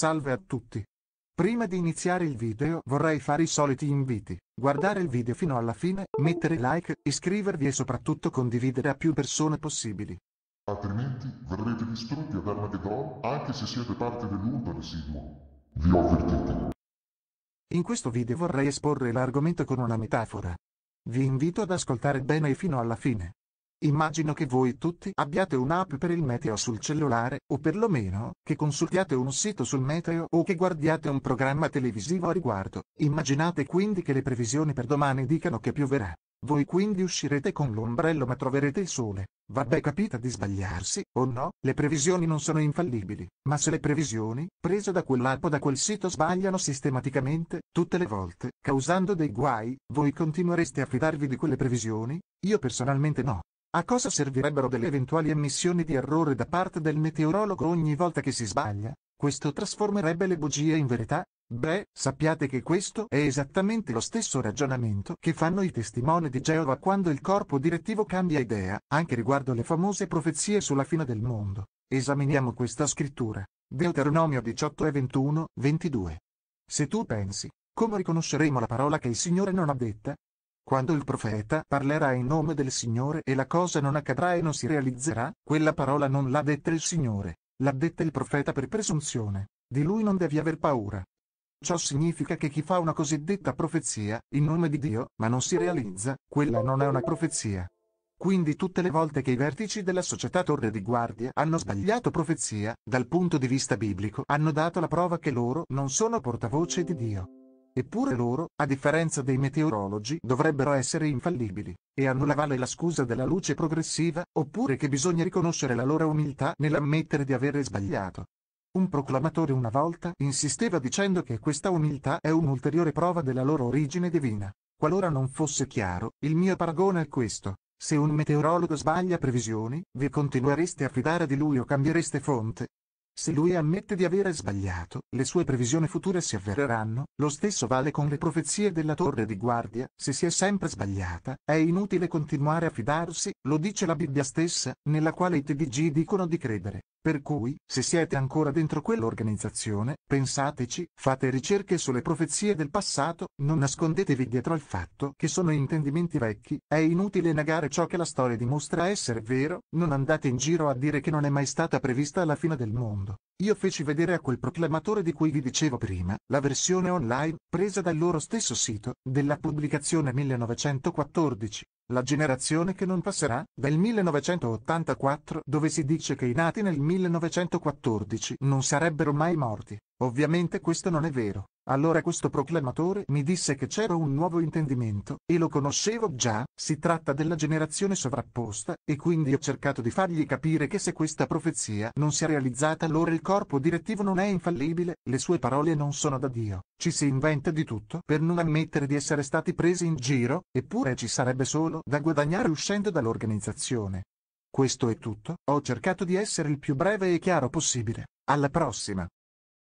Salve a tutti! Prima di iniziare il video vorrei fare i soliti inviti, guardare il video fino alla fine, mettere like, iscrivervi e soprattutto condividere a più persone possibili. Altrimenti verrete distrutti ad Armageddon anche se siete parte dell'ultra residuo. Vi ho avvertiti. In questo video vorrei esporre l'argomento con una metafora. Vi invito ad ascoltare bene fino alla fine. Immagino che voi tutti abbiate un'app per il meteo sul cellulare, o perlomeno, che consultiate un sito sul meteo o che guardiate un programma televisivo a riguardo. Immaginate quindi che le previsioni per domani dicano che pioverà. Voi quindi uscirete con l'ombrello ma troverete il sole. Vabbè capita di sbagliarsi, o no, le previsioni non sono infallibili, ma se le previsioni, prese da quell'app o da quel sito sbagliano sistematicamente, tutte le volte, causando dei guai, voi continuereste a fidarvi di quelle previsioni? Io personalmente no. A cosa servirebbero delle eventuali ammissioni di errore da parte del meteorologo ogni volta che si sbaglia? Questo trasformerebbe le bugie in verità? Beh, sappiate che questo è esattamente lo stesso ragionamento che fanno i testimoni di Geova quando il corpo direttivo cambia idea, anche riguardo le famose profezie sulla fine del mondo. Esaminiamo questa scrittura. Deuteronomio 18 e 21, 22. Se tu pensi, come riconosceremo la parola che il Signore non ha detta? Quando il profeta parlerà in nome del Signore e la cosa non accadrà e non si realizzerà, quella parola non l'ha detta il Signore, l'ha detta il profeta per presunzione. Di lui non devi aver paura. Ciò significa che chi fa una cosiddetta profezia, in nome di Dio, ma non si realizza, quella non è una profezia. Quindi tutte le volte che i vertici della società Torre di Guardia hanno sbagliato profezia, dal punto di vista biblico hanno dato la prova che loro non sono portavoce di Dio. Eppure loro, a differenza dei meteorologi, dovrebbero essere infallibili, e a nulla vale la scusa della luce progressiva, oppure che bisogna riconoscere la loro umiltà nell'ammettere di avere sbagliato. Un proclamatore una volta insisteva dicendo che questa umiltà è un'ulteriore prova della loro origine divina. Qualora non fosse chiaro, il mio paragone è questo. Se un meteorologo sbaglia previsioni, vi continuereste a fidare di lui o cambiereste fonte, se lui ammette di avere sbagliato, le sue previsioni future si avvereranno, lo stesso vale con le profezie della torre di guardia, se si è sempre sbagliata, è inutile continuare a fidarsi, lo dice la Bibbia stessa, nella quale i TDG dicono di credere. Per cui, se siete ancora dentro quell'organizzazione, pensateci, fate ricerche sulle profezie del passato, non nascondetevi dietro al fatto che sono intendimenti vecchi, è inutile negare ciò che la storia dimostra essere vero, non andate in giro a dire che non è mai stata prevista la fine del mondo modo. Io feci vedere a quel proclamatore di cui vi dicevo prima, la versione online, presa dal loro stesso sito, della pubblicazione 1914, La generazione che non passerà, del 1984, dove si dice che i nati nel 1914 non sarebbero mai morti. Ovviamente questo non è vero. Allora questo proclamatore mi disse che c'era un nuovo intendimento, e lo conoscevo già, si tratta della generazione sovrapposta, e quindi ho cercato di fargli capire che se questa profezia non si è realizzata allora il corpo direttivo non è infallibile, le sue parole non sono da Dio, ci si inventa di tutto per non ammettere di essere stati presi in giro, eppure ci sarebbe solo da guadagnare uscendo dall'organizzazione. Questo è tutto, ho cercato di essere il più breve e chiaro possibile. Alla prossima!